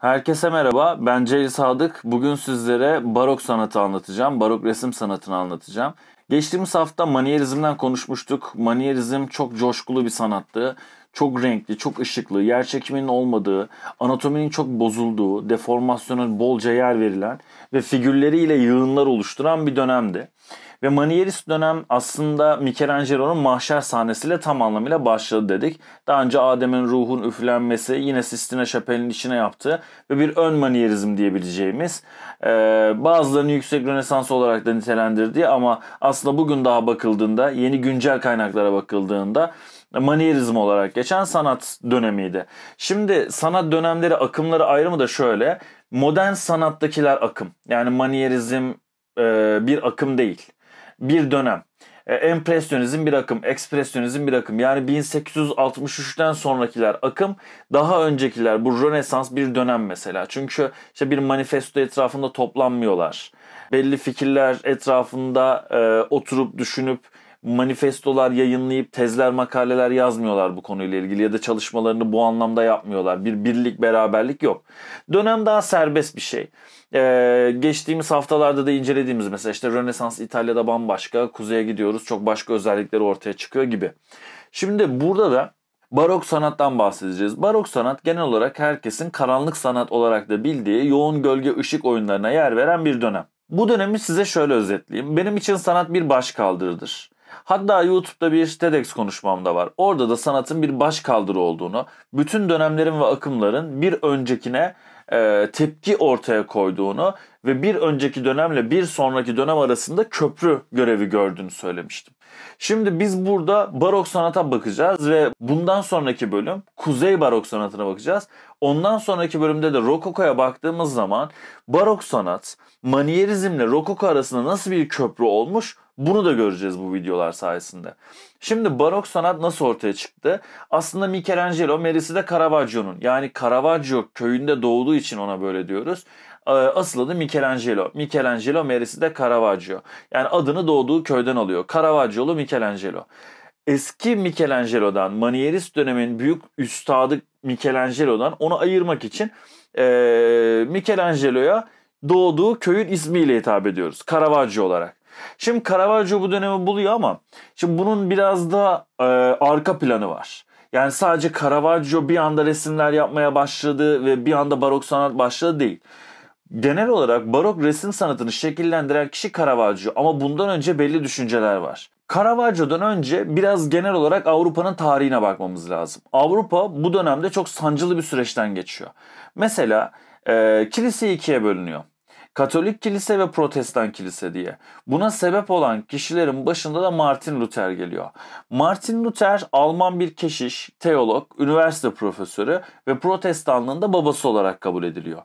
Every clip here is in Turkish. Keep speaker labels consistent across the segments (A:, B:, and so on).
A: Herkese merhaba, ben Celil Sadık. Bugün sizlere barok sanatı anlatacağım, barok resim sanatını anlatacağım. Geçtiğimiz hafta manierizmden konuşmuştuk. Manierizm çok coşkulu bir sanattı. Çok renkli, çok ışıklı, yer çekiminin olmadığı, anatominin çok bozulduğu, deformasyona bolca yer verilen ve figürleriyle yığınlar oluşturan bir dönemdi. Ve Manieris dönem aslında Michelangelo'nun mahşer sahnesiyle tam anlamıyla başladı dedik. Daha önce Adem'in ruhun üflenmesi yine Sistine Şapel'in içine yaptığı ve bir ön manierizm diyebileceğimiz e, bazılarını yüksek rönesans olarak da nitelendirdiği ama aslında bugün daha bakıldığında yeni güncel kaynaklara bakıldığında manierizm olarak geçen sanat dönemiydi. Şimdi sanat dönemleri akımları ayrımı da şöyle. Modern sanattakiler akım. Yani manierizm e, bir akım değil bir dönem. E, Empresyonizm bir akım, ekspresyonizm bir akım. Yani 1863'ten sonrakiler akım, daha öncekiler bu Rönesans bir dönem mesela. Çünkü işte bir manifesto etrafında toplanmıyorlar. Belli fikirler etrafında e, oturup düşünüp manifestolar yayınlayıp tezler, makaleler yazmıyorlar bu konuyla ilgili ya da çalışmalarını bu anlamda yapmıyorlar. Bir birlik, beraberlik yok. Dönem daha serbest bir şey. Ee, geçtiğimiz haftalarda da incelediğimiz mesela işte Rönesans İtalya'da bambaşka, kuzeye gidiyoruz çok başka özellikleri ortaya çıkıyor gibi. Şimdi burada da barok sanattan bahsedeceğiz. Barok sanat genel olarak herkesin karanlık sanat olarak da bildiği yoğun gölge ışık oyunlarına yer veren bir dönem. Bu dönemi size şöyle özetleyeyim. Benim için sanat bir başkaldırıdır. Hatta YouTube'da bir TEDx konuşmamda var. Orada da sanatın bir baş kaldırı olduğunu, bütün dönemlerin ve akımların bir öncekine e, tepki ortaya koyduğunu ve bir önceki dönemle bir sonraki dönem arasında köprü görevi gördüğünü söylemiştim. Şimdi biz burada barok sanata bakacağız ve bundan sonraki bölüm kuzey barok sanatına bakacağız. Ondan sonraki bölümde de rokokoya baktığımız zaman barok sanat manierizmle rokoko arasında nasıl bir köprü olmuş bunu da göreceğiz bu videolar sayesinde. Şimdi barok sanat nasıl ortaya çıktı? Aslında Michelangelo Merisi de Caravaggio'nun. Yani Caravaggio köyünde doğduğu için ona böyle diyoruz. Ee, asıl adı Michelangelo. Michelangelo Merisi de Caravaggio. Yani adını doğduğu köyden alıyor. Caravaggio'lu Michelangelo. Eski Michelangelo'dan, Manierist dönemin büyük üstadı Michelangelo'dan onu ayırmak için e, Michelangelo'ya doğduğu köyün ismiyle hitap ediyoruz. Caravaggio olarak. Şimdi Caravaggio bu dönemi buluyor ama şimdi bunun biraz da e, arka planı var. Yani sadece Caravaggio bir anda resimler yapmaya başladı ve bir anda barok sanat başladı değil. Genel olarak barok resim sanatını şekillendiren kişi Caravaggio ama bundan önce belli düşünceler var. Caravaggio'dan önce biraz genel olarak Avrupa'nın tarihine bakmamız lazım. Avrupa bu dönemde çok sancılı bir süreçten geçiyor. Mesela e, kilise ikiye bölünüyor. Katolik kilise ve protestan kilise diye. Buna sebep olan kişilerin başında da Martin Luther geliyor. Martin Luther Alman bir keşiş, teolog, üniversite profesörü ve protestanlığın da babası olarak kabul ediliyor.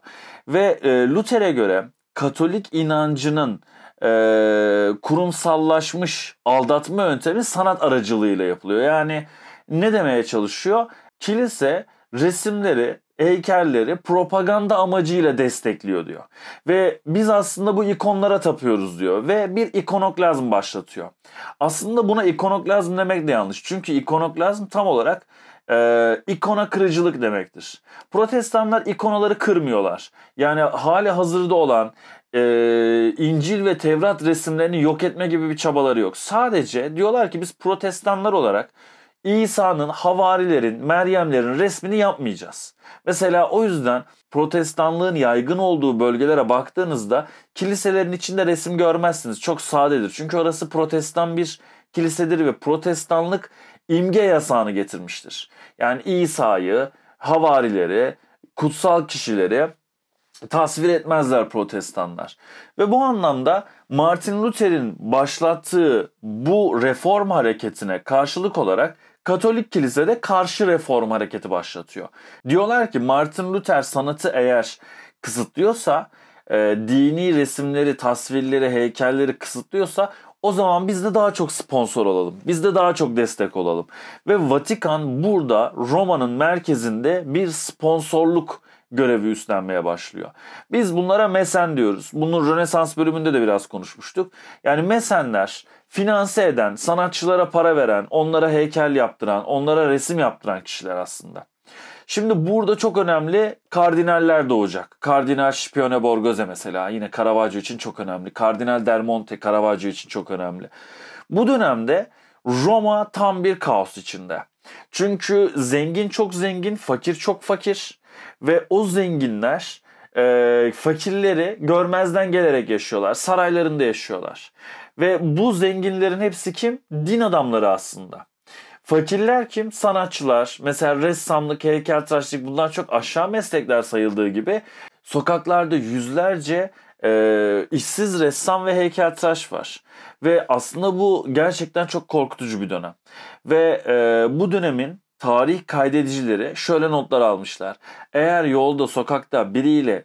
A: Ve e, Luther'e göre Katolik inancının e, kurumsallaşmış aldatma yöntemi sanat aracılığıyla yapılıyor. Yani ne demeye çalışıyor? Kilise resimleri heykelleri propaganda amacıyla destekliyor diyor. Ve biz aslında bu ikonlara tapıyoruz diyor ve bir ikonoklazm başlatıyor. Aslında buna ikonoklazm demek de yanlış. Çünkü ikonoklazm tam olarak e, ikona kırıcılık demektir. Protestanlar ikonaları kırmıyorlar. Yani hali hazırda olan e, İncil ve Tevrat resimlerini yok etme gibi bir çabaları yok. Sadece diyorlar ki biz protestanlar olarak İsa'nın, havarilerin, Meryemlerin resmini yapmayacağız. Mesela o yüzden protestanlığın yaygın olduğu bölgelere baktığınızda kiliselerin içinde resim görmezsiniz. Çok sadedir. Çünkü orası protestan bir kilisedir ve protestanlık imge yasağını getirmiştir. Yani İsa'yı, havarileri, kutsal kişileri tasvir etmezler protestanlar. Ve bu anlamda Martin Luther'in başlattığı bu reform hareketine karşılık olarak Katolik de karşı reform hareketi başlatıyor. Diyorlar ki Martin Luther sanatı eğer kısıtlıyorsa, e, dini resimleri, tasvirleri, heykelleri kısıtlıyorsa o zaman biz de daha çok sponsor olalım. Biz de daha çok destek olalım. Ve Vatikan burada Roma'nın merkezinde bir sponsorluk görevi üstlenmeye başlıyor. Biz bunlara mesen diyoruz. Bunu Rönesans bölümünde de biraz konuşmuştuk. Yani mesenler finanse eden, sanatçılara para veren, onlara heykel yaptıran, onlara resim yaptıran kişiler aslında. Şimdi burada çok önemli kardinaller doğacak. Kardinal Scipione Borgoze mesela yine Caravaggio için çok önemli. Kardinal Del Monte Caravaggio için çok önemli. Bu dönemde Roma tam bir kaos içinde. Çünkü zengin çok zengin, fakir çok fakir ve o zenginler e, fakirleri görmezden gelerek yaşıyorlar. Saraylarında yaşıyorlar. Ve bu zenginlerin hepsi kim? Din adamları aslında. Fakirler kim? Sanatçılar. Mesela ressamlık, heykeltıraşlık bunlar çok aşağı meslekler sayıldığı gibi sokaklarda yüzlerce e, işsiz ressam ve heykeltıraş var. Ve aslında bu gerçekten çok korkutucu bir dönem. Ve e, bu dönemin tarih kaydedicileri şöyle notlar almışlar. Eğer yolda sokakta biriyle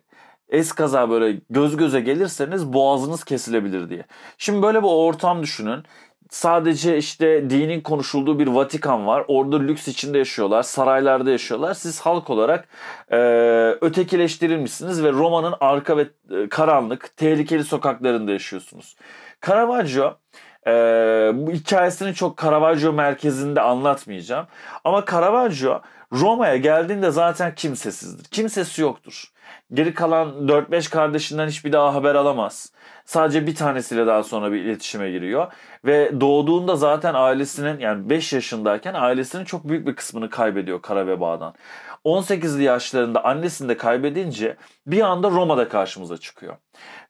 A: Es kaza böyle göz göze gelirseniz boğazınız kesilebilir diye. Şimdi böyle bir ortam düşünün. Sadece işte dinin konuşulduğu bir Vatikan var. Orada lüks içinde yaşıyorlar, saraylarda yaşıyorlar. Siz halk olarak e, ötekileştirilmişsiniz ve Roma'nın arka ve e, karanlık, tehlikeli sokaklarında yaşıyorsunuz. Caravaggio e, bu hikayesini çok Caravaggio merkezinde anlatmayacağım. Ama Caravaggio Roma'ya geldiğinde zaten kimsesizdir. Kimsesi yoktur. Geri kalan 4-5 kardeşinden hiçbir daha haber alamaz. Sadece bir tanesiyle daha sonra bir iletişime giriyor. Ve doğduğunda zaten ailesinin yani 5 yaşındayken ailesinin çok büyük bir kısmını kaybediyor kara vebadan. 18'li yaşlarında annesini de kaybedince bir anda Roma'da karşımıza çıkıyor.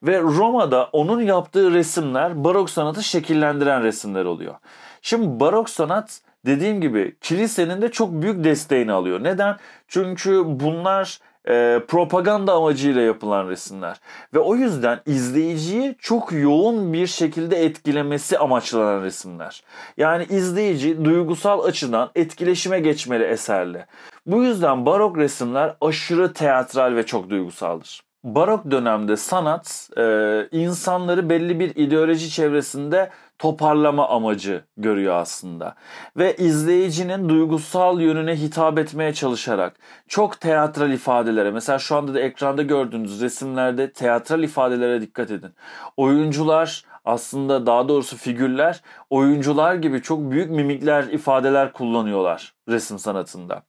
A: Ve Roma'da onun yaptığı resimler barok sanatı şekillendiren resimler oluyor. Şimdi barok sanat dediğim gibi kilisenin de çok büyük desteğini alıyor. Neden? Çünkü bunlar e, propaganda amacıyla yapılan resimler. Ve o yüzden izleyiciyi çok yoğun bir şekilde etkilemesi amaçlanan resimler. Yani izleyici duygusal açıdan etkileşime geçmeli eserle. Bu yüzden barok resimler aşırı teatral ve çok duygusaldır. Barok dönemde sanat e, insanları belli bir ideoloji çevresinde toparlama amacı görüyor aslında. Ve izleyicinin duygusal yönüne hitap etmeye çalışarak çok teatral ifadelere mesela şu anda da ekranda gördüğünüz resimlerde teatral ifadelere dikkat edin. Oyuncular aslında daha doğrusu figürler oyuncular gibi çok büyük mimikler ifadeler kullanıyorlar resim sanatında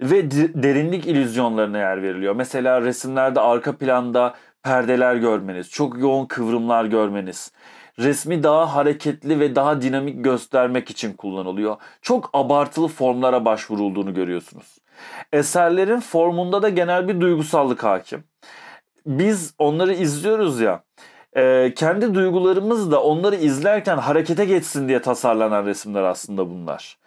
A: ve derinlik ilüzyonlarına yer veriliyor. Mesela resimlerde arka planda perdeler görmeniz, çok yoğun kıvrımlar görmeniz resmi daha hareketli ve daha dinamik göstermek için kullanılıyor. Çok abartılı formlara başvurulduğunu görüyorsunuz. Eserlerin formunda da genel bir duygusallık hakim. Biz onları izliyoruz ya e, kendi duygularımız da onları izlerken harekete geçsin diye tasarlanan resimler aslında bunlar.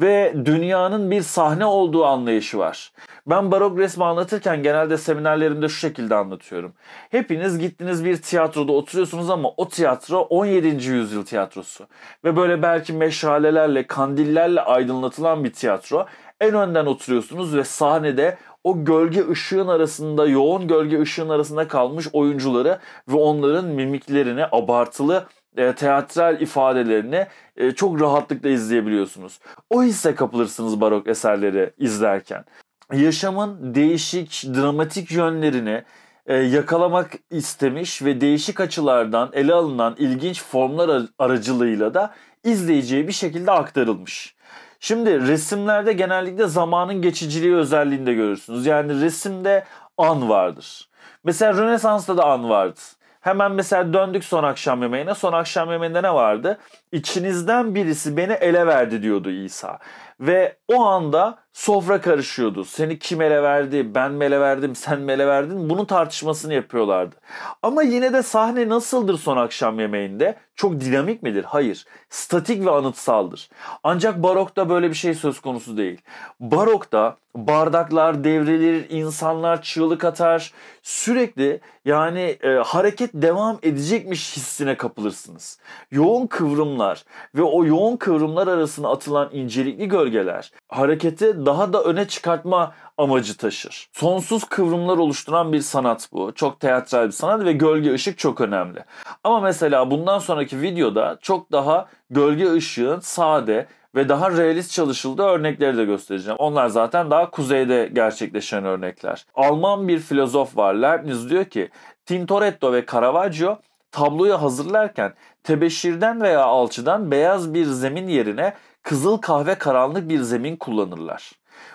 A: Ve dünyanın bir sahne olduğu anlayışı var. Ben barok resmi anlatırken genelde seminerlerimde şu şekilde anlatıyorum. Hepiniz gittiniz bir tiyatroda oturuyorsunuz ama o tiyatro 17. yüzyıl tiyatrosu. Ve böyle belki meşalelerle, kandillerle aydınlatılan bir tiyatro. En önden oturuyorsunuz ve sahnede o gölge ışığın arasında, yoğun gölge ışığın arasında kalmış oyuncuları ve onların mimiklerini, abartılı e, teatral ifadelerini e, çok rahatlıkla izleyebiliyorsunuz. O hisse kapılırsınız barok eserleri izlerken. Yaşamın değişik, dramatik yönlerini e, yakalamak istemiş ve değişik açılardan ele alınan ilginç formlar aracılığıyla da izleyiciye bir şekilde aktarılmış. Şimdi resimlerde genellikle zamanın geçiciliği özelliğini de görürsünüz. Yani resimde an vardır. Mesela Rönesans'ta da an vardı. Hemen mesela döndük son akşam yemeğine. Son akşam yemeğinde ne vardı? İçinizden birisi beni ele verdi diyordu İsa. Ve o anda sofra karışıyordu. Seni kim ele verdi, ben ele verdim, sen ele verdin. Bunun tartışmasını yapıyorlardı. Ama yine de sahne nasıldır son akşam yemeğinde? Çok dinamik midir? Hayır. Statik ve anıtsaldır. Ancak barokta böyle bir şey söz konusu değil. Barokta bardaklar devrilir, insanlar çığlık atar. Sürekli yani e, hareket devam edecekmiş hissine kapılırsınız. Yoğun kıvrımlar ve o yoğun kıvrımlar arasına atılan incelikli gölgeler hareketi daha da öne çıkartma amacı taşır. Sonsuz kıvrımlar oluşturan bir sanat bu. Çok teatral bir sanat ve gölge ışık çok önemli. Ama mesela bundan sonraki videoda çok daha gölge ışığın sade ve daha realist çalışıldığı örnekleri de göstereceğim. Onlar zaten daha kuzeyde gerçekleşen örnekler. Alman bir filozof var Leibniz diyor ki Tintoretto ve Caravaggio tabloyu hazırlarken tebeşirden veya alçıdan beyaz bir zemin yerine kızıl kahve karanlık bir zemin kullanırlar.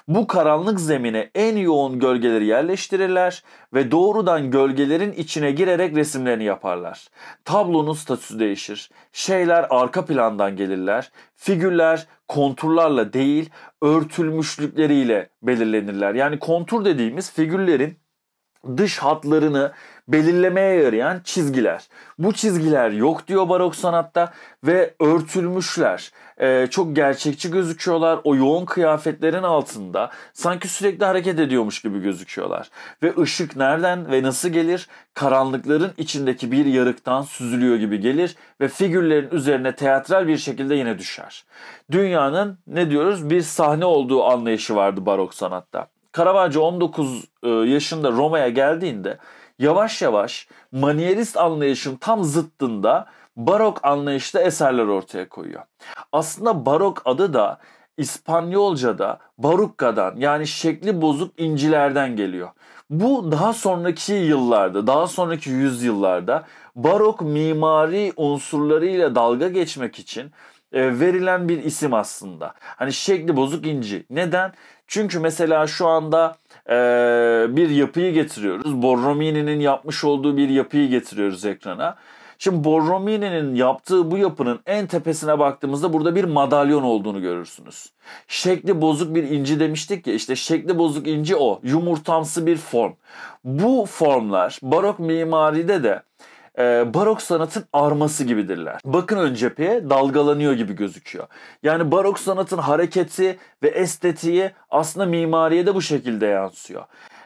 A: Bu karanlık zemine en yoğun gölgeleri yerleştirirler ve doğrudan gölgelerin içine girerek resimlerini yaparlar. Tablonun statüsü değişir. Şeyler arka plandan gelirler. Figürler konturlarla değil, örtülmüşlükleriyle belirlenirler. Yani kontur dediğimiz figürlerin dış hatlarını belirlemeye yarayan çizgiler. Bu çizgiler yok diyor barok sanatta ve örtülmüşler. Ee, çok gerçekçi gözüküyorlar. O yoğun kıyafetlerin altında sanki sürekli hareket ediyormuş gibi gözüküyorlar. Ve ışık nereden ve nasıl gelir? Karanlıkların içindeki bir yarıktan süzülüyor gibi gelir ve figürlerin üzerine teatral bir şekilde yine düşer. Dünyanın ne diyoruz bir sahne olduğu anlayışı vardı barok sanatta. Caravaggio 19 e, yaşında Roma'ya geldiğinde yavaş yavaş manierist anlayışın tam zıttında barok anlayışlı eserler ortaya koyuyor. Aslında barok adı da İspanyolca'da barukka'dan yani şekli bozuk incilerden geliyor. Bu daha sonraki yıllarda, daha sonraki yüzyıllarda barok mimari unsurlarıyla dalga geçmek için e, verilen bir isim aslında. Hani şekli bozuk inci. Neden? Çünkü mesela şu anda e, bir yapıyı getiriyoruz. Borromini'nin yapmış olduğu bir yapıyı getiriyoruz ekrana. Şimdi Borromini'nin yaptığı bu yapının en tepesine baktığımızda burada bir madalyon olduğunu görürsünüz. Şekli bozuk bir inci demiştik ya işte şekli bozuk inci o. Yumurtamsı bir form. Bu formlar barok mimaride de e, barok sanatın arması gibidirler. Bakın ön cepheye dalgalanıyor gibi gözüküyor. Yani barok sanatın hareketi ve estetiği aslında mimariye de bu şekilde yansıyor.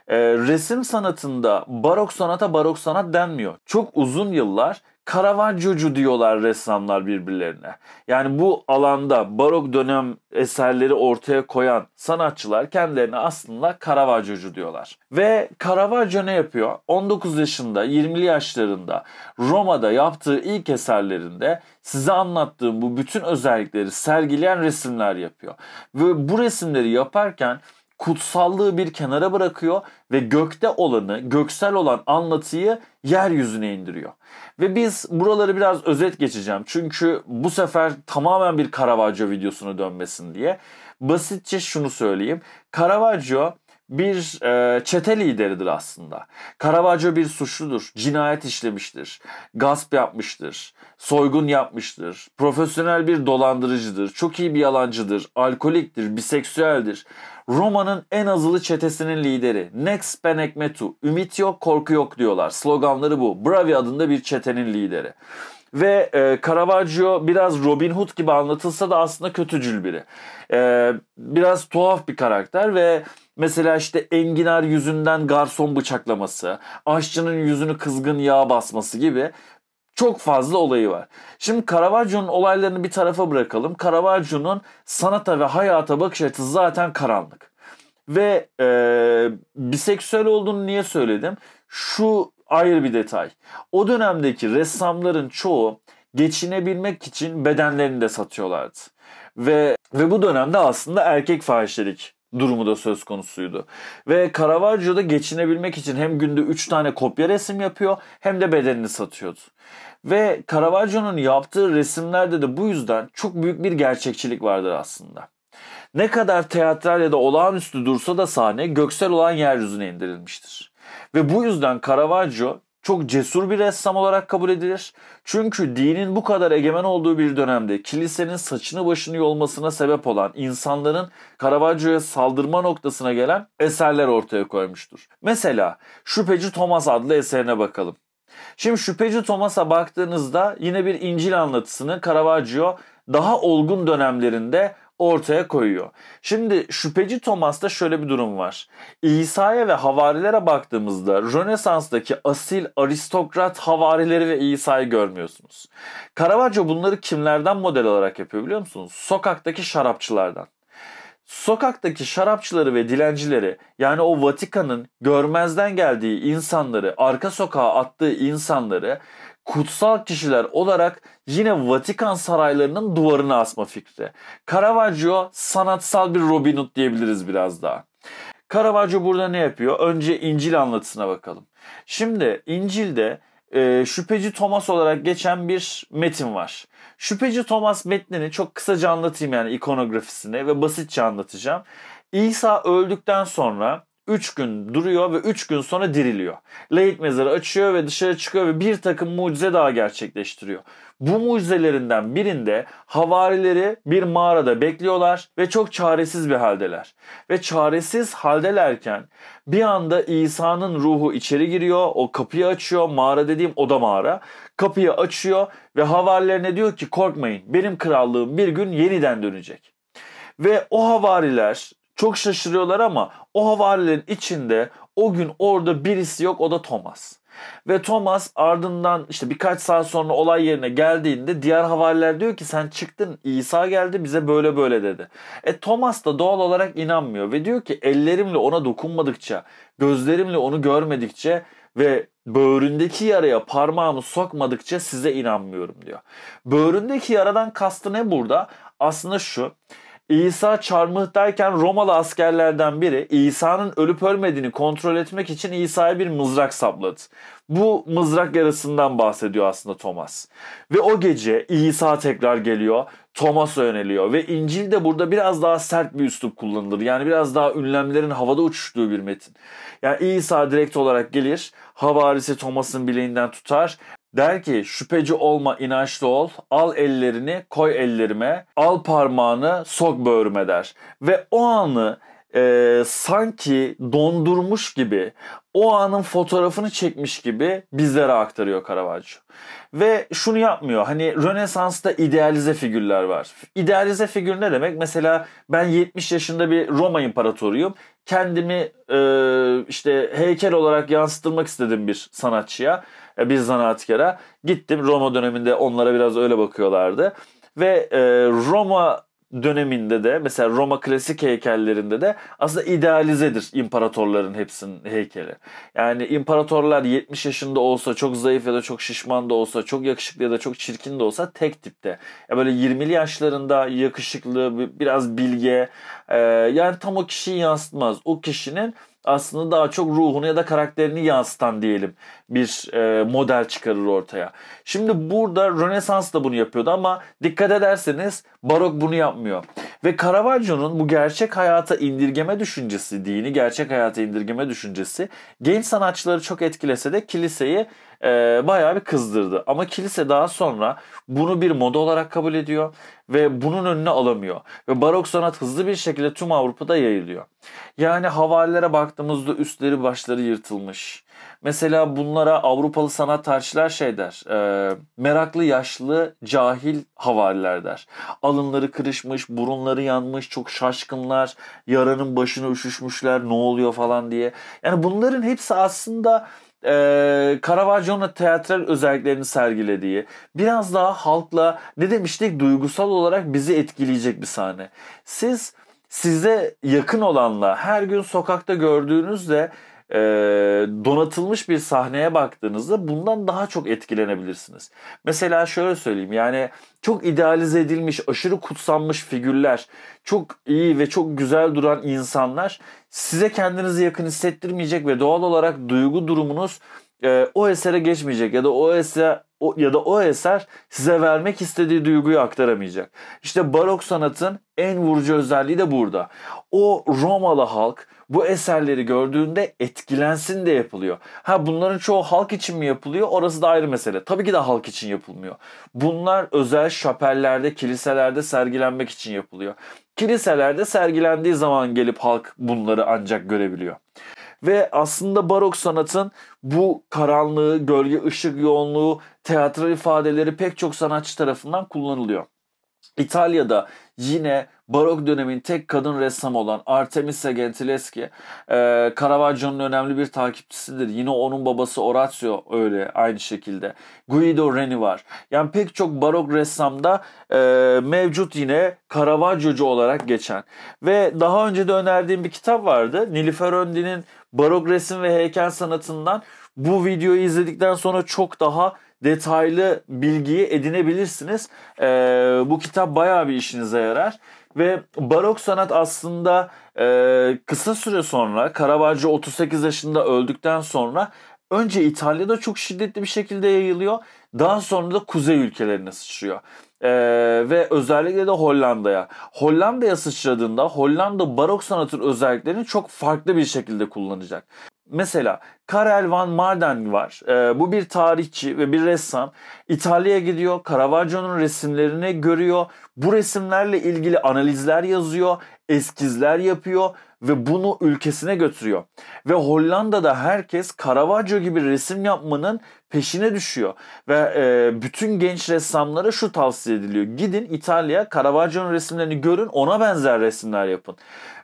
A: E, resim sanatında barok sanata barok sanat denmiyor. Çok uzun yıllar Caravaggio'cu diyorlar ressamlar birbirlerine. Yani bu alanda barok dönem eserleri ortaya koyan sanatçılar kendilerine aslında Caravaggio'cu diyorlar. Ve Caravaggio ne yapıyor? 19 yaşında, 20'li yaşlarında Roma'da yaptığı ilk eserlerinde size anlattığım bu bütün özellikleri sergileyen resimler yapıyor. Ve bu resimleri yaparken kutsallığı bir kenara bırakıyor ve gökte olanı, göksel olan anlatıyı yeryüzüne indiriyor. Ve biz buraları biraz özet geçeceğim. Çünkü bu sefer tamamen bir Caravaggio videosuna dönmesin diye. Basitçe şunu söyleyeyim. Caravaggio bir e, çete lideridir aslında. Caravaggio bir suçludur. Cinayet işlemiştir. Gasp yapmıştır. Soygun yapmıştır. Profesyonel bir dolandırıcıdır. Çok iyi bir yalancıdır. Alkoliktir. Biseksüeldir. Roma'nın en azılı çetesinin lideri. Nex Penekmetu. Ümit yok, korku yok diyorlar. Sloganları bu. Bravi adında bir çetenin lideri ve e, Caravaggio biraz Robin Hood gibi anlatılsa da aslında kötücül biri. E, biraz tuhaf bir karakter ve Mesela işte enginar yüzünden garson bıçaklaması, aşçının yüzünü kızgın yağ basması gibi çok fazla olayı var. Şimdi Caravaggio'nun olaylarını bir tarafa bırakalım. Caravaggio'nun sanata ve hayata bakış açısı zaten karanlık. Ve e, biseksüel olduğunu niye söyledim? Şu ayrı bir detay. O dönemdeki ressamların çoğu geçinebilmek için bedenlerini de satıyorlardı. Ve ve bu dönemde aslında erkek fahişelik durumu da söz konusuydu. Ve Caravaggio da geçinebilmek için hem günde 3 tane kopya resim yapıyor hem de bedenini satıyordu. Ve Caravaggio'nun yaptığı resimlerde de bu yüzden çok büyük bir gerçekçilik vardır aslında. Ne kadar teatral ya da olağanüstü dursa da sahne göksel olan yeryüzüne indirilmiştir. Ve bu yüzden Caravaggio çok cesur bir ressam olarak kabul edilir. Çünkü dinin bu kadar egemen olduğu bir dönemde kilisenin saçını başını yolmasına sebep olan insanların Caravaggio'ya saldırma noktasına gelen eserler ortaya koymuştur. Mesela Şüpheci Thomas adlı eserine bakalım. Şimdi Şüpheci Thomas'a baktığınızda yine bir İncil anlatısını Caravaggio daha olgun dönemlerinde ortaya koyuyor. Şimdi şüpheci Thomas'ta şöyle bir durum var. İsa'ya ve havarilere baktığımızda Rönesans'taki asil aristokrat havarileri ve İsa'yı görmüyorsunuz. Caravaggio bunları kimlerden model olarak yapıyor biliyor musunuz? Sokaktaki şarapçılardan sokaktaki şarapçıları ve dilencileri yani o Vatikan'ın görmezden geldiği insanları, arka sokağa attığı insanları kutsal kişiler olarak yine Vatikan saraylarının duvarını asma fikri. Caravaggio sanatsal bir Robin Hood diyebiliriz biraz daha. Caravaggio burada ne yapıyor? Önce İncil anlatısına bakalım. Şimdi İncil'de e, şüpheci Thomas olarak geçen bir metin var. Şüpheci Thomas metnini çok kısaca anlatayım yani ikonografisini ve basitçe anlatacağım. İsa öldükten sonra 3 gün duruyor ve 3 gün sonra diriliyor. Leyit mezarı açıyor ve dışarı çıkıyor ve bir takım mucize daha gerçekleştiriyor. Bu mucizelerinden birinde havarileri bir mağarada bekliyorlar ve çok çaresiz bir haldeler. Ve çaresiz haldelerken bir anda İsa'nın ruhu içeri giriyor, o kapıyı açıyor, mağara dediğim oda mağara. Kapıyı açıyor ve havarilerine diyor ki korkmayın benim krallığım bir gün yeniden dönecek. Ve o havariler çok şaşırıyorlar ama o havarilerin içinde o gün orada birisi yok o da Thomas. Ve Thomas ardından işte birkaç saat sonra olay yerine geldiğinde diğer havariler diyor ki sen çıktın İsa geldi bize böyle böyle dedi. E Thomas da doğal olarak inanmıyor ve diyor ki ellerimle ona dokunmadıkça, gözlerimle onu görmedikçe ve böğründeki yaraya parmağımı sokmadıkça size inanmıyorum diyor. Böğründeki yaradan kastı ne burada? Aslında şu. İsa çarmıhtayken Romalı askerlerden biri İsa'nın ölüp ölmediğini kontrol etmek için İsa'ya bir mızrak sapladı. Bu mızrak yarısından bahsediyor aslında Thomas. Ve o gece İsa tekrar geliyor, Thomas'a yöneliyor ve İncil de burada biraz daha sert bir üslup kullanılır. Yani biraz daha ünlemlerin havada uçuştuğu bir metin. Yani İsa direkt olarak gelir, havarisi Thomas'ın bileğinden tutar Der ki şüpheci olma inançlı ol, al ellerini koy ellerime, al parmağını sok böğrüme der. Ve o anı e, sanki dondurmuş gibi o anın fotoğrafını çekmiş gibi bizlere aktarıyor Caravaggio. Ve şunu yapmıyor. Hani Rönesans'ta idealize figürler var. İdealize figür ne demek? Mesela ben 70 yaşında bir Roma imparatoruyum. Kendimi e, işte heykel olarak yansıtılmak istedim bir sanatçıya. E, bir zanaatkara. Gittim Roma döneminde onlara biraz öyle bakıyorlardı. Ve e, Roma döneminde de mesela Roma klasik heykellerinde de aslında idealizedir imparatorların hepsinin heykeli. Yani imparatorlar 70 yaşında olsa çok zayıf ya da çok şişman da olsa çok yakışıklı ya da çok çirkin de olsa tek tipte. Ya e, böyle 20'li yaşlarında yakışıklı biraz bilge e, yani tam o kişiyi yansıtmaz. O kişinin aslında daha çok ruhunu ya da karakterini yansıtan diyelim bir e, model çıkarır ortaya. Şimdi burada Rönesans da bunu yapıyordu ama dikkat ederseniz Barok bunu yapmıyor. Ve Caravaggio'nun bu gerçek hayata indirgeme düşüncesi, dini gerçek hayata indirgeme düşüncesi genç sanatçıları çok etkilese de kiliseyi e, bayağı bir kızdırdı. Ama kilise daha sonra bunu bir moda olarak kabul ediyor ve bunun önüne alamıyor. Ve barok sanat hızlı bir şekilde tüm Avrupa'da yayılıyor. Yani havalelere baktığımızda üstleri başları yırtılmış Mesela bunlara Avrupalı sanat tarihçiler şey der. E, meraklı, yaşlı, cahil havariler der. Alınları kırışmış, burunları yanmış, çok şaşkınlar, yaranın başına üşüşmüşler, ne oluyor falan diye. Yani bunların hepsi aslında e, Caravaggio'nun teatral özelliklerini sergilediği, biraz daha halkla ne demiştik duygusal olarak bizi etkileyecek bir sahne. Siz size yakın olanla her gün sokakta gördüğünüzde e, donatılmış bir sahneye baktığınızda bundan daha çok etkilenebilirsiniz. Mesela şöyle söyleyeyim yani çok idealize edilmiş, aşırı kutsanmış figürler, çok iyi ve çok güzel duran insanlar size kendinizi yakın hissettirmeyecek ve doğal olarak duygu durumunuz e, o esere geçmeyecek ya da o eser o, ya da o eser size vermek istediği duyguyu aktaramayacak. İşte barok sanatın en vurucu özelliği de burada. O Romalı halk bu eserleri gördüğünde etkilensin de yapılıyor. Ha bunların çoğu halk için mi yapılıyor? Orası da ayrı mesele. Tabii ki de halk için yapılmıyor. Bunlar özel şapellerde, kiliselerde sergilenmek için yapılıyor. Kiliselerde sergilendiği zaman gelip halk bunları ancak görebiliyor ve aslında barok sanatın bu karanlığı, gölge ışık yoğunluğu tiyatral ifadeleri pek çok sanatçı tarafından kullanılıyor. İtalya'da yine barok dönemin tek kadın ressam olan Artemisa Gentileschi e, Caravaggio'nun önemli bir takipçisidir. Yine onun babası Orazio öyle aynı şekilde. Guido Reni var. Yani pek çok barok ressamda e, mevcut yine Caravaggio'cu olarak geçen. Ve daha önce de önerdiğim bir kitap vardı. Nilüfer Öndi'nin barok resim ve heykel sanatından bu videoyu izledikten sonra çok daha detaylı bilgiyi edinebilirsiniz. E, bu kitap bayağı bir işinize yarar. Ve barok sanat aslında e, kısa süre sonra Caravaggio 38 yaşında öldükten sonra önce İtalya'da çok şiddetli bir şekilde yayılıyor. Daha sonra da kuzey ülkelerine sıçrıyor. Ee, ve özellikle de Hollanda'ya. Hollanda'ya sıçradığında Hollanda barok sanatın özelliklerini çok farklı bir şekilde kullanacak. Mesela Karel van Marden var. E, bu bir tarihçi ve bir ressam. İtalya'ya gidiyor. Caravaggio'nun resimlerini görüyor. Bu resimlerle ilgili analizler yazıyor eskizler yapıyor ve bunu ülkesine götürüyor. Ve Hollanda'da herkes Caravaggio gibi resim yapmanın peşine düşüyor. Ve e, bütün genç ressamlara şu tavsiye ediliyor. Gidin İtalya, Caravaggio'nun resimlerini görün ona benzer resimler yapın.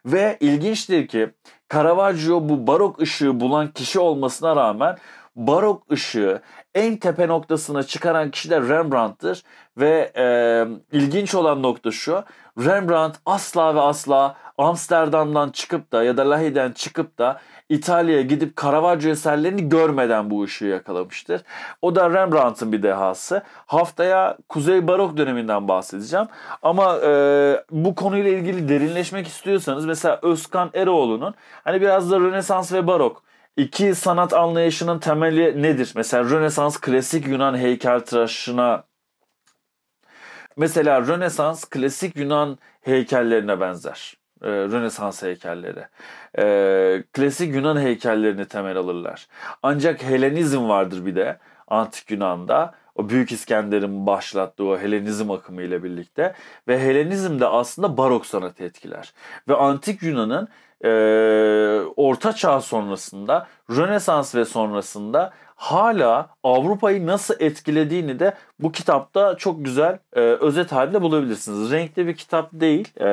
A: Ve ilginçtir ki Caravaggio bu barok ışığı bulan kişi olmasına rağmen barok ışığı, en tepe noktasına çıkaran kişi de Rembrandt'tır. Ve e, ilginç olan nokta şu. Rembrandt asla ve asla Amsterdam'dan çıkıp da ya da Lahey'den çıkıp da İtalya'ya gidip Caravaggio eserlerini görmeden bu ışığı yakalamıştır. O da Rembrandt'ın bir dehası. Haftaya Kuzey Barok döneminden bahsedeceğim. Ama e, bu konuyla ilgili derinleşmek istiyorsanız mesela Özkan Eroğlu'nun hani biraz da Rönesans ve Barok İki sanat anlayışının temeli nedir? Mesela Rönesans klasik Yunan heykeltıraşına Mesela Rönesans klasik Yunan heykellerine benzer. Ee, Rönesans heykelleri. Ee, klasik Yunan heykellerini temel alırlar. Ancak Helenizm vardır bir de antik Yunan'da. O Büyük İskender'in başlattığı o Helenizm akımı ile birlikte. Ve Helenizm de aslında barok sanatı etkiler. Ve antik Yunan'ın e, Orta Çağ sonrasında, Rönesans ve sonrasında hala Avrupa'yı nasıl etkilediğini de bu kitapta çok güzel e, özet halinde bulabilirsiniz. Renkli bir kitap değil. E,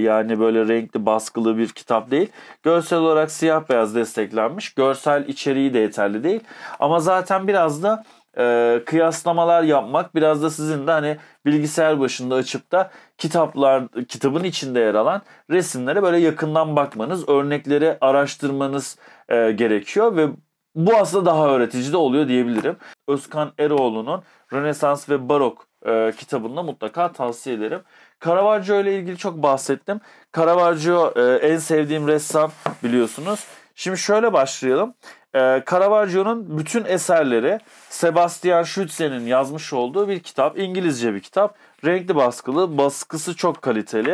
A: yani böyle renkli baskılı bir kitap değil. Görsel olarak siyah beyaz desteklenmiş. Görsel içeriği de yeterli değil. Ama zaten biraz da e, kıyaslamalar yapmak biraz da sizin de hani bilgisayar başında açıp da kitaplar kitabın içinde yer alan resimlere böyle yakından bakmanız, örnekleri araştırmanız e, gerekiyor ve bu aslında daha öğretici de oluyor diyebilirim. Özkan Eroğlu'nun Rönesans ve Barok e, kitabında mutlaka tavsiye ederim. Caravaggio ile ilgili çok bahsettim. Caravaggio e, en sevdiğim ressam biliyorsunuz. Şimdi şöyle başlayalım. Ee, Caravaggio'nun bütün eserleri Sebastian Schütze'nin yazmış olduğu bir kitap. İngilizce bir kitap. Renkli baskılı. Baskısı çok kaliteli.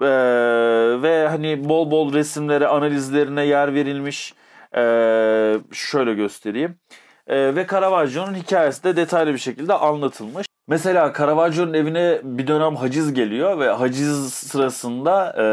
A: E, ve hani bol bol resimlere, analizlerine yer verilmiş. E, şöyle göstereyim. E, ve Caravaggio'nun hikayesi de detaylı bir şekilde anlatılmış. Mesela Caravaggio'nun evine bir dönem haciz geliyor ve haciz sırasında e,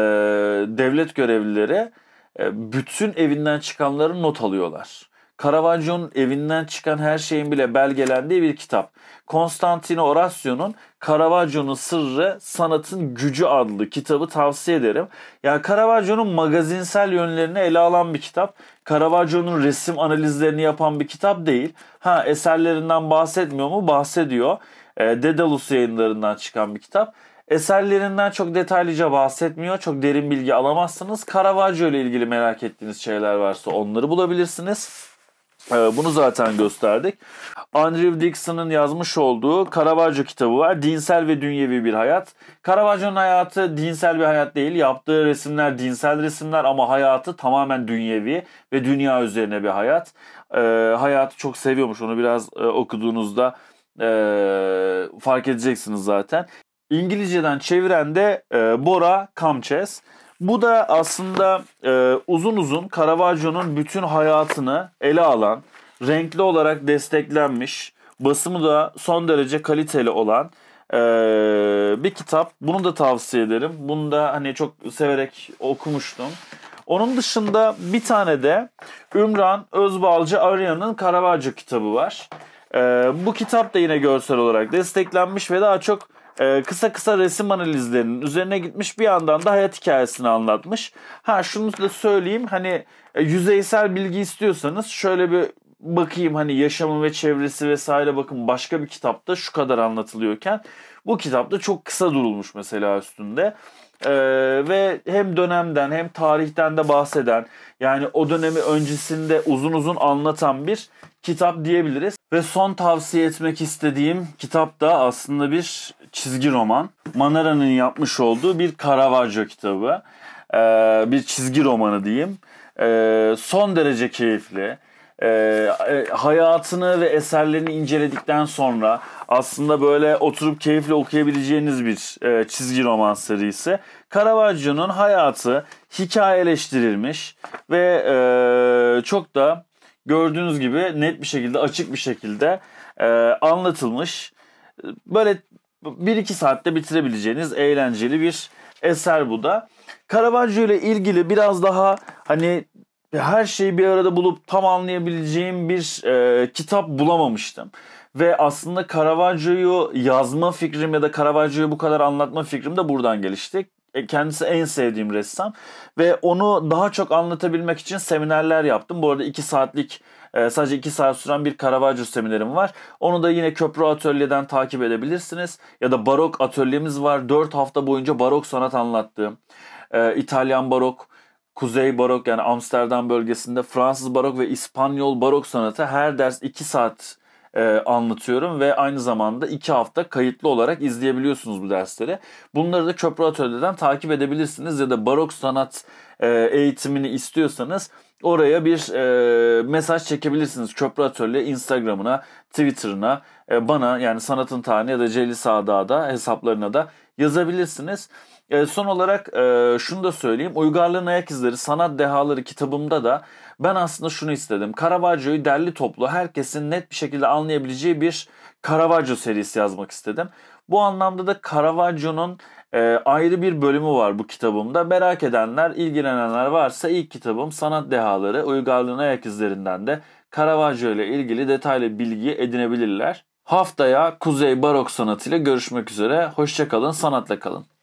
A: devlet görevlileri e, bütün evinden çıkanları not alıyorlar. Caravaggio'nun evinden çıkan her şeyin bile belgelendiği bir kitap. Konstantino Orassio'nun Caravaggio'nun Sırrı Sanatın Gücü adlı kitabı tavsiye ederim. Ya yani Caravaggio'nun magazinsel yönlerini ele alan bir kitap. Caravaggio'nun resim analizlerini yapan bir kitap değil. Ha eserlerinden bahsetmiyor mu? Bahsediyor. E, Dedalus yayınlarından çıkan bir kitap. Eserlerinden çok detaylıca bahsetmiyor. Çok derin bilgi alamazsınız. Caravaggio ile ilgili merak ettiğiniz şeyler varsa onları bulabilirsiniz. Ee, bunu zaten gösterdik. Andrew Dixon'ın yazmış olduğu Caravaggio kitabı var. Dinsel ve dünyevi bir hayat. Caravaggio'nun hayatı dinsel bir hayat değil. Yaptığı resimler dinsel resimler ama hayatı tamamen dünyevi ve dünya üzerine bir hayat. E, hayatı çok seviyormuş. Onu biraz e, okuduğunuzda e, fark edeceksiniz zaten. İngilizceden çeviren de e, Bora Kamçes. Bu da aslında e, uzun uzun Caravaggio'nun bütün hayatını ele alan, renkli olarak desteklenmiş, basımı da son derece kaliteli olan e, bir kitap. Bunu da tavsiye ederim. Bunu da hani çok severek okumuştum. Onun dışında bir tane de Ümran Özbalcı Arya'nın Caravaggio kitabı var. E, bu kitap da yine görsel olarak desteklenmiş ve daha çok e, kısa kısa resim analizlerinin üzerine gitmiş bir yandan da hayat hikayesini anlatmış. Ha şunu da söyleyeyim hani e, yüzeysel bilgi istiyorsanız şöyle bir bakayım hani yaşamı ve çevresi vesaire bakın başka bir kitapta şu kadar anlatılıyorken bu kitapta çok kısa durulmuş mesela üstünde. Ee, ve hem dönemden hem tarihten de bahseden yani o dönemi öncesinde uzun uzun anlatan bir kitap diyebiliriz. Ve son tavsiye etmek istediğim kitap da aslında bir çizgi roman. Manara'nın yapmış olduğu bir Caravaggio kitabı. Ee, bir çizgi romanı diyeyim. Ee, son derece keyifli ee, e, hayatını ve eserlerini inceledikten sonra aslında böyle oturup keyifle okuyabileceğiniz bir e, çizgi roman serisi. Caravaggio'nun hayatı hikayeleştirilmiş ve e, çok da gördüğünüz gibi net bir şekilde açık bir şekilde e, anlatılmış. Böyle 1-2 saatte bitirebileceğiniz eğlenceli bir eser bu da. Caravaggio ile ilgili biraz daha hani her şeyi bir arada bulup tam anlayabileceğim bir e, kitap bulamamıştım. Ve aslında Caravaggio'yu yazma fikrim ya da Caravaggio'yu bu kadar anlatma fikrim de buradan gelişti. E, kendisi en sevdiğim ressam ve onu daha çok anlatabilmek için seminerler yaptım. Bu arada 2 saatlik e, sadece 2 saat süren bir Caravaggio seminerim var. Onu da yine Köprü Atölye'den takip edebilirsiniz. Ya da Barok Atölyemiz var. 4 hafta boyunca barok sanat anlattığım. E, İtalyan barok, Kuzey Barok yani Amsterdam bölgesinde Fransız Barok ve İspanyol Barok sanatı her ders 2 saat e, anlatıyorum ve aynı zamanda 2 hafta kayıtlı olarak izleyebiliyorsunuz bu dersleri. Bunları da Köprü Atölye'den takip edebilirsiniz ya da Barok sanat e, eğitimini istiyorsanız oraya bir e, mesaj çekebilirsiniz. Köprü Atölye Instagram'ına, Twitter'ına, e, bana yani Sanatın Tane ya da Celi Sada'da hesaplarına da yazabilirsiniz. E, son olarak e, şunu da söyleyeyim. Uygarlığın Ayak İzleri Sanat Dehaları kitabımda da ben aslında şunu istedim. Caravaggio'yu derli toplu herkesin net bir şekilde anlayabileceği bir Caravaggio serisi yazmak istedim. Bu anlamda da Caravaggio'nun e, ayrı bir bölümü var bu kitabımda. Merak edenler, ilgilenenler varsa ilk kitabım Sanat Dehaları Uygarlığın Ayak İzlerinden de Caravaggio ile ilgili detaylı bilgi edinebilirler. Haftaya Kuzey Barok ile görüşmek üzere. Hoşçakalın, sanatla kalın.